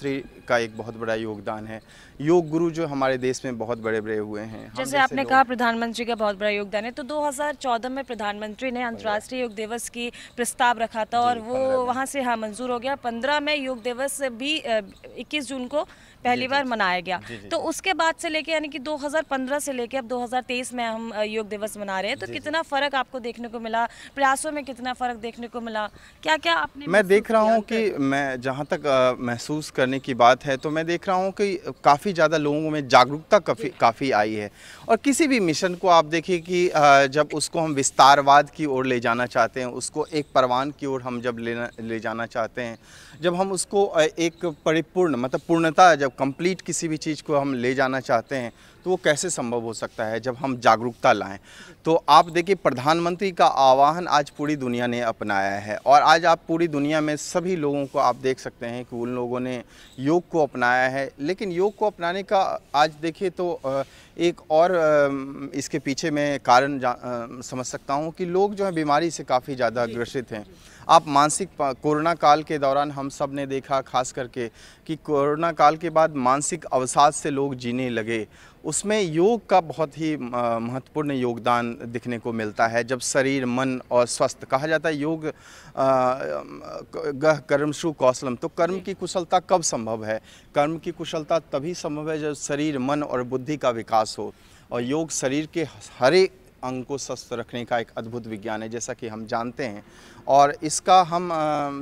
Three का एक बहुत बड़ा योगदान है योग गुरु जो हमारे देश में बहुत बड़े बड़े हुए हैं जैसे आपने कहा प्रधानमंत्री का बहुत बड़ा योगदान है तो 2014 में प्रधानमंत्री ने अंतर्राष्ट्रीय योग दिवस की प्रस्ताव रखा था और वो वहाँ से हाँ मंजूर हो गया पंद्रह में योग दिवस भी इक्कीस जून को पहली बार मनाया गया तो उसके बाद से लेके यानी कि 2015 से लेके अब 2023 में हम योग दिवस मना रहे हैं तो कितना फ़र्क आपको देखने को मिला प्रयासों में कितना फ़र्क देखने को मिला क्या क्या आपने मैं देख रहा हूँ कि मैं जहाँ तक महसूस करने की बात है तो मैं देख रहा हूँ कि काफ़ी ज़्यादा लोगों में जागरूकता काफ़ी आई है और किसी भी मिशन को आप देखिए कि जब उसको हम विस्तारवाद की ओर ले जाना चाहते हैं उसको एक परवान की ओर हम जब लेना ले जाना चाहते हैं जब हम उसको एक परिपूर्ण मतलब पूर्णता जब कंप्लीट किसी भी चीज़ को हम ले जाना चाहते हैं तो वो कैसे संभव हो सकता है जब हम जागरूकता लाएं तो आप देखिए प्रधानमंत्री का आह्वान आज पूरी दुनिया ने अपनाया है और आज आप पूरी दुनिया में सभी लोगों को आप देख सकते हैं कि उन लोगों ने योग को अपनाया है लेकिन योग को अपनाने का आज देखिए तो एक और इसके पीछे मैं कारण समझ सकता हूँ कि लोग जो है बीमारी से काफ़ी ज़्यादा ग्रसित हैं आप मानसिक कोरोना काल के दौरान हम सब ने देखा खास करके कि कोरोना काल के बाद मानसिक अवसाद से लोग जीने लगे उसमें योग का बहुत ही महत्वपूर्ण योगदान दिखने को मिलता है जब शरीर मन और स्वस्थ कहा जाता है योग गह कर्मशु कौशलम तो कर्म की कुशलता कब संभव है कर्म की कुशलता तभी संभव है जब शरीर मन और बुद्धि का विकास विकास हो और योग शरीर के हर एक अंग को स्वस्थ रखने का एक अद्भुत विज्ञान है जैसा कि हम जानते हैं और इसका हम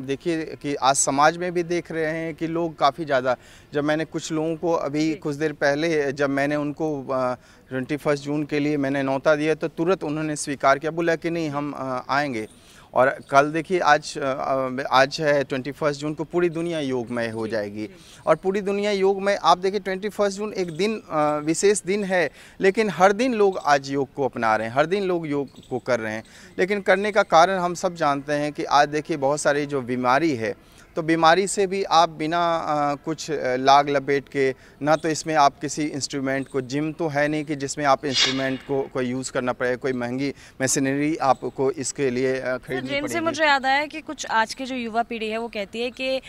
देखिए कि आज समाज में भी देख रहे हैं कि लोग काफ़ी ज़्यादा जब मैंने कुछ लोगों को अभी कुछ देर पहले जब मैंने उनको ट्वेंटी फर्स्ट जून के लिए मैंने नौता दिया तो तुरंत उन्होंने स्वीकार किया बोला कि नहीं हम आएंगे और कल देखिए आज आज है ट्वेंटी फर्स्ट जून को पूरी दुनिया योगमय हो जाएगी और पूरी दुनिया योगमय आप देखिए ट्वेंटी फर्स्ट जून एक दिन विशेष दिन है लेकिन हर दिन लोग आज योग को अपना रहे हैं हर दिन लोग योग को कर रहे हैं लेकिन करने का कारण हम सब जानते हैं कि आज देखिए बहुत सारी जो बीमारी है तो बीमारी से भी आप बिना कुछ लाग लपेट के ना तो इसमें आप किसी इंस्ट्रूमेंट को जिम तो है नहीं कि जिसमें आप इंस्ट्रूमेंट को कोई यूज़ करना पड़े कोई महंगी मशीनरी आपको इसके लिए तो खरीदनी जिम से मुझे याद आया कि कुछ आज की जो युवा पीढ़ी है वो कहती है कि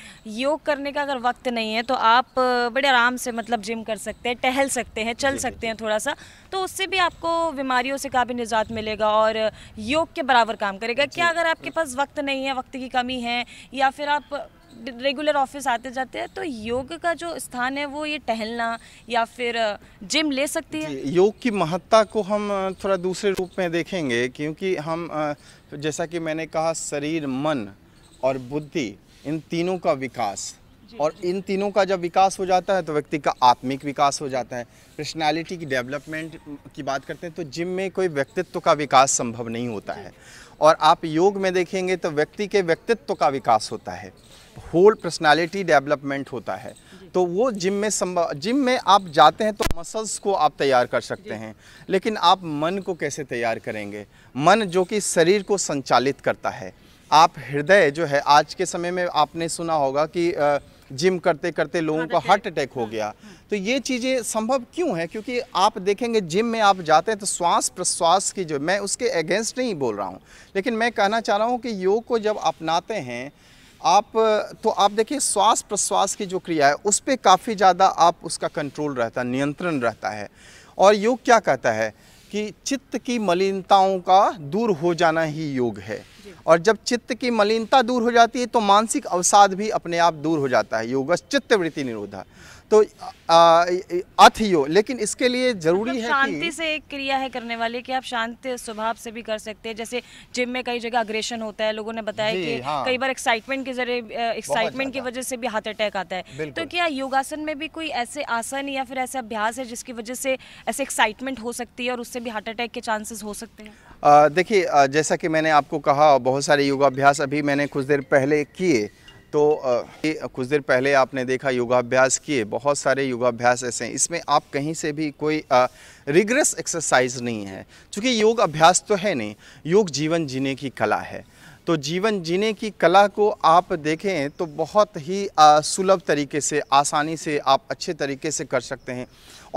योग करने का अगर वक्त नहीं है तो आप बड़े आराम से मतलब जिम कर सकते हैं टहल सकते हैं चल सकते हैं थोड़ा सा तो उससे भी आपको बीमारियों से काफ़ी निजात मिलेगा और योग के बराबर काम करेगा क्या अगर आपके पास वक्त नहीं है वक्त की कमी है या फिर आप रेगुलर ऑफिस आते जाते हैं तो योग का जो स्थान है वो ये टहलना या फिर जिम ले सकती है योग की महत्ता को हम थोड़ा दूसरे रूप में देखेंगे क्योंकि हम जैसा कि मैंने कहा शरीर मन और बुद्धि इन तीनों का विकास और इन तीनों का जब विकास हो जाता है तो व्यक्ति का आत्मिक विकास हो जाता है पर्सनैलिटी की डेवलपमेंट की बात करते हैं तो जिम में कोई व्यक्तित्व का विकास संभव नहीं होता है और आप योग में देखेंगे तो व्यक्ति के व्यक्तित्व का विकास होता है होल पर्सनैलिटी डेवलपमेंट होता है तो वो जिम में संभव जिम में आप जाते हैं तो मसल्स को आप तैयार कर सकते हैं लेकिन आप मन को कैसे तैयार करेंगे मन जो कि शरीर को संचालित करता है आप हृदय जो है आज के समय में आपने सुना होगा कि आ, जिम करते करते लोगों को हाँ, हार्ट अटैक हो हाँ, गया हाँ। तो ये चीज़ें संभव क्यों है क्योंकि आप देखेंगे जिम में आप जाते हैं तो श्वास प्रश्वास की जो मैं उसके अगेंस्ट नहीं बोल रहा हूँ लेकिन मैं कहना चाह रहा हूँ कि योग को जब अपनाते हैं आप तो आप देखिए श्वास प्रश्वास की जो क्रिया है उस पर काफ़ी ज़्यादा आप उसका कंट्रोल रहता है नियंत्रण रहता है और योग क्या कहता है कि चित्त की मलिनताओं का दूर हो जाना ही योग है और जब चित्त की मलिनता दूर हो जाती है तो मानसिक अवसाद भी अपने आप दूर हो जाता है योग चित्तवृत्ति निरोधा तो अथ ही हो लेकिन इसके लिए जरूरी तो है शांति से एक क्रिया है करने वाले कि आप शांत स्वभाव से भी कर सकते हैं जैसे जिम में कई जगह अग्रेशन होता है लोगों ने बताया कि हाँ। कई बार एक्साइटमेंट के जरिए एक्साइटमेंट की वजह से भी हार्ट अटैक आता है तो क्या योगासन में भी कोई ऐसे आसन या फिर ऐसे अभ्यास है जिसकी वजह से ऐसे एक्साइटमेंट हो सकती है और उससे भी हार्ट अटैक के चांसेस हो सकते हैं देखिए जैसा कि मैंने आपको कहा बहुत सारे योगाभ्यास अभी मैंने कुछ देर पहले किए तो कुछ देर पहले आपने देखा योगाभ्यास किए बहुत सारे योगाभ्यास ऐसे हैं इसमें आप कहीं से भी कोई रिग्रेस एक्सरसाइज नहीं है क्योंकि योग अभ्यास तो है नहीं योग जीवन जीने की कला है तो जीवन जीने की कला को आप देखें तो बहुत ही सुलभ तरीके से आसानी से आप अच्छे तरीके से कर सकते हैं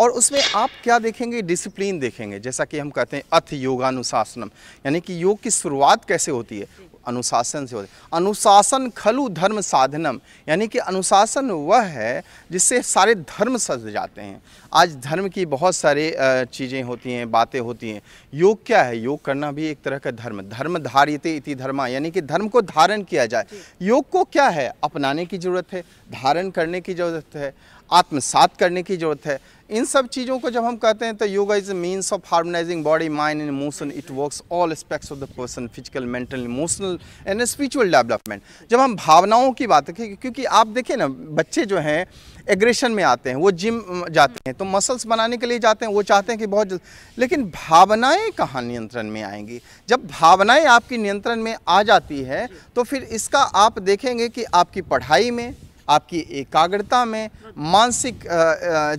और उसमें आप क्या देखेंगे डिसिप्लिन देखेंगे जैसा कि हम कहते हैं अथ योगानुशासनम यानी कि योग की शुरुआत कैसे होती है अनुशासन से होते अनुशासन खलु धर्म साधनम यानी कि अनुशासन वह है जिससे सारे धर्म सज जाते हैं आज धर्म की बहुत सारे चीज़ें होती हैं बातें होती हैं योग क्या है योग करना भी एक तरह का धर्म धर्म धारित इति धर्मा यानी कि धर्म को धारण किया जाए योग को क्या है अपनाने की ज़रूरत है धारण करने की ज़रूरत है आत्मसात करने की ज़रूरत है इन सब चीज़ों को जब हम कहते हैं तो yoga is a means of harmonising body mind and emotion it works all aspects of the person physical mental emotional and spiritual development जब हम भावनाओं की बात करें क्योंकि आप देखें ना बच्चे जो हैं एग्रेशन में आते हैं वो जिम जाते हैं तो मसल्स बनाने के लिए जाते हैं वो चाहते हैं कि बहुत लेकिन भावनाएँ कहाँ नियंत्रण में आएंगी जब भावनाएँ आपकी नियंत्रण में आ जाती है तो फिर इसका आप देखेंगे कि आपकी पढ़ाई में आपकी एकाग्रता में मानसिक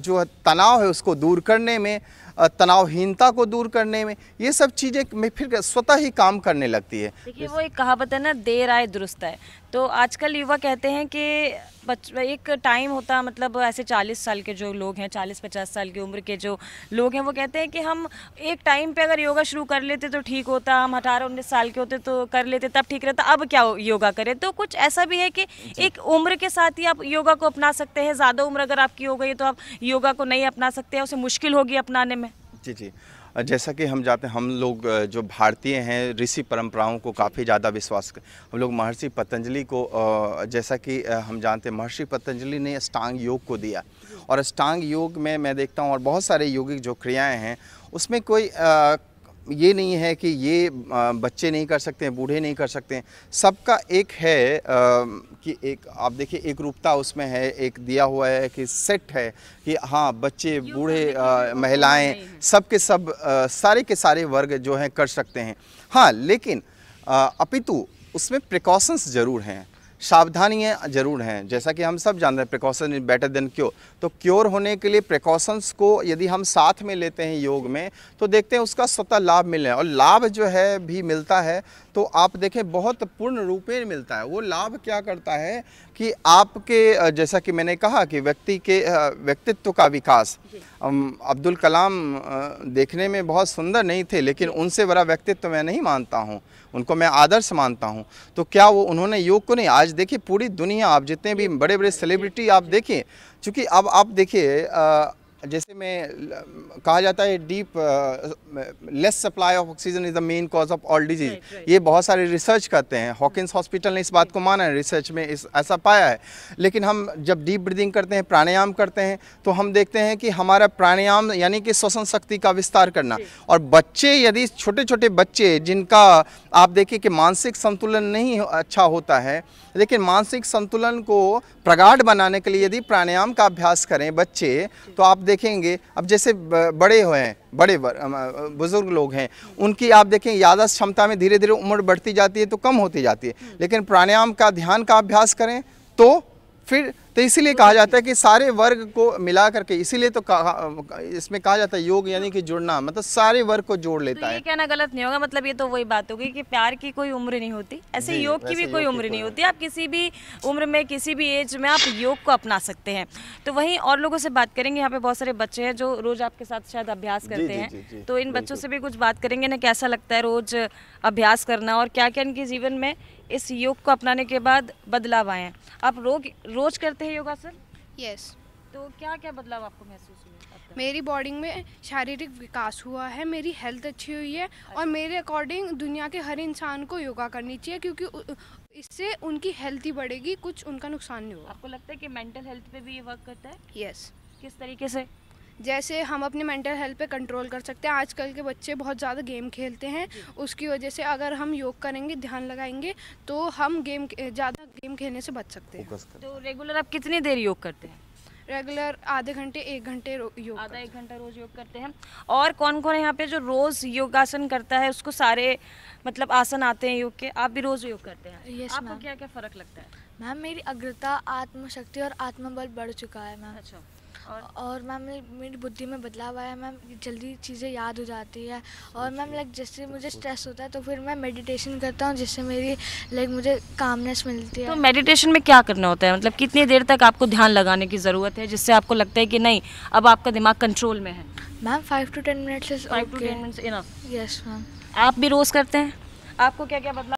जो तनाव है उसको दूर करने में तनावहीनता को दूर करने में ये सब चीज़ें फिर स्वतः ही काम करने लगती है देखिए वो एक कहावत है ना देर आए दुरुस्त है तो आजकल युवा कहते हैं कि बच एक टाइम होता मतलब ऐसे 40 साल के जो लोग हैं 40-50 साल की उम्र के जो लोग हैं वो कहते हैं कि हम एक टाइम पे अगर योगा शुरू कर लेते तो ठीक होता हम अठारह उन्नीस साल के होते तो कर लेते तब ठीक रहता अब क्या योगा करें तो कुछ ऐसा भी है कि एक उम्र के साथ ही आप योगा को अपना सकते हैं ज़्यादा उम्र अगर आपकी हो गई तो आप योगा को नहीं अपना सकते हैं उसे मुश्किल होगी अपनाने में जी जी जैसा कि हम जाते हम लोग जो भारतीय हैं ऋषि परंपराओं को काफ़ी ज़्यादा विश्वास कर हम लोग महर्षि पतंजलि को जैसा कि हम जानते हैं महर्षि पतंजलि ने अष्टांग योग को दिया और अष्टांग योग में मैं देखता हूँ और बहुत सारे योगिक जो क्रियाएँ हैं उसमें कोई ये नहीं है कि ये बच्चे नहीं कर सकते हैं बूढ़े नहीं कर सकते हैं सबका एक है कि एक आप देखिए एक रूपता उसमें है एक दिया हुआ है कि सेट है कि हाँ बच्चे बूढ़े महिलाएं सब के सब सारे के सारे वर्ग जो हैं कर सकते हैं हाँ लेकिन अपितु उसमें प्रिकॉशंस ज़रूर हैं सावधानियाँ जरूर हैं जैसा कि हम सब जान रहे हैं precaution is better than cure तो क्योर होने के लिए प्रिकॉशंस को यदि हम साथ में लेते हैं योग में तो देखते हैं उसका स्वतः लाभ मिले और लाभ जो है भी मिलता है तो आप देखें बहुत पूर्ण रूपे मिलता है वो लाभ क्या करता है कि आपके जैसा कि मैंने कहा कि व्यक्ति के व्यक्तित्व का विकास अब्दुल कलाम देखने में बहुत सुंदर नहीं थे लेकिन उनसे बड़ा व्यक्तित्व मैं नहीं मानता हूँ उनको मैं आदर्श मानता हूँ तो क्या वो उन्होंने योग को नहीं आज देखिए पूरी दुनिया आप जितने भी बड़े बड़े सेलिब्रिटी आप देखिए चूँकि अब आप देखिए जैसे मैं कहा जाता है deep less supply of oxygen is the main cause of all disease ये बहुत सारे रिसर्च करते हैं हॉकिंस हॉस्पिटल hmm. ने इस बात को माना है रिसर्च में इस ऐसा पाया है लेकिन हम जब डीप ब्रीदिंग करते हैं प्राणायाम करते हैं तो हम देखते हैं कि हमारा प्राणायाम यानी कि श्वसन शक्ति का विस्तार करना और बच्चे यदि छोटे छोटे बच्चे जिनका आप देखिए कि मानसिक संतुलन नहीं अच्छा होता है लेकिन मानसिक संतुलन को प्रगाढ़ बनाने के लिए यदि प्राणायाम का अभ्यास करें बच्चे तो आप देख देखेंगे अब जैसे बड़े हुए हैं बड़े बुज़ुर्ग लोग हैं उनकी आप देखें यादाश्त क्षमता में धीरे धीरे उम्र बढ़ती जाती है तो कम होती जाती है लेकिन प्राणायाम का ध्यान का अभ्यास करें तो फिर तो इसीलिए कहा जाता है कि सारे वर्ग को मिला करके इसीलिए तो इसमें कहा जाता है योग यानी कि जुड़ना मतलब सारे वर्ग को जोड़ लेता तो ये है कहना गलत नहीं होगा मतलब ये तो वही बात होगी कि प्यार की कोई उम्र नहीं होती ऐसे योग की भी कोई उम्र नहीं होती आप किसी भी उम्र में किसी भी एज में आप योग को अपना सकते हैं तो वहीं और लोगों से बात करेंगे यहाँ पे बहुत सारे बच्चे हैं जो रोज आपके साथ शायद अभ्यास करते हैं तो इन बच्चों से भी कुछ बात करेंगे ना कैसा लगता है रोज अभ्यास करना और क्या क्या इनके जीवन में इस योग को अपनाने के बाद बदलाव आए हैं आप रोग रोज करते हैं योगासन यस yes. तो क्या क्या बदलाव आपको महसूस हुए मेरी बॉडी में शारीरिक विकास हुआ है मेरी हेल्थ अच्छी हुई है अच्छा। और मेरे अकॉर्डिंग दुनिया के हर इंसान को योगा करनी चाहिए क्योंकि इससे उनकी हेल्थ ही बढ़ेगी कुछ उनका नुकसान नहीं होगा आपको लगता है कि मेंटल हेल्थ पे भी ये वर्क करता है यस yes. किस तरीके से जैसे हम अपने मेंटल हेल्थ पे कंट्रोल कर सकते हैं आजकल के बच्चे बहुत ज़्यादा गेम खेलते हैं उसकी वजह से अगर हम योग करेंगे ध्यान लगाएंगे तो हम गेम ज़्यादा गेम खेलने से बच सकते हैं तो रेगुलर आप कितनी देर योग करते हैं रेगुलर आधे घंटे एक घंटे योग आधा एक घंटा रोज योग करते हैं और कौन कौन यहाँ पे जो रोज योगासन करता है उसको सारे मतलब आसन आते हैं योग के आप भी रोज योग करते हैं yes, आपको क्या क्या फर्क लगता है मैम मेरी अग्रता आत्मशक्ति और आत्मबल बढ़ चुका है मैम अच्छा और, मैम मेरी बुद्धि में बदलाव आया मैम जल्दी चीज़ें याद हो जाती है और मैम लाइक जैसे तो मुझे स्ट्रेस तो होता है तो फिर मैं मेडिटेशन करता हूँ जिससे मेरी लाइक मुझे कामनेस मिलती तो है तो मेडिटेशन में क्या करना होता है मतलब कितनी देर तक आपको ध्यान लगाने की ज़रूरत है जिससे आपको लगता है कि नहीं अब आपका दिमाग कंट्रोल में है ma'am five to ten minutes five to ten minutes enough yes ma'am आप भी रोज़ करते हैं आपको क्या क्या बदलाव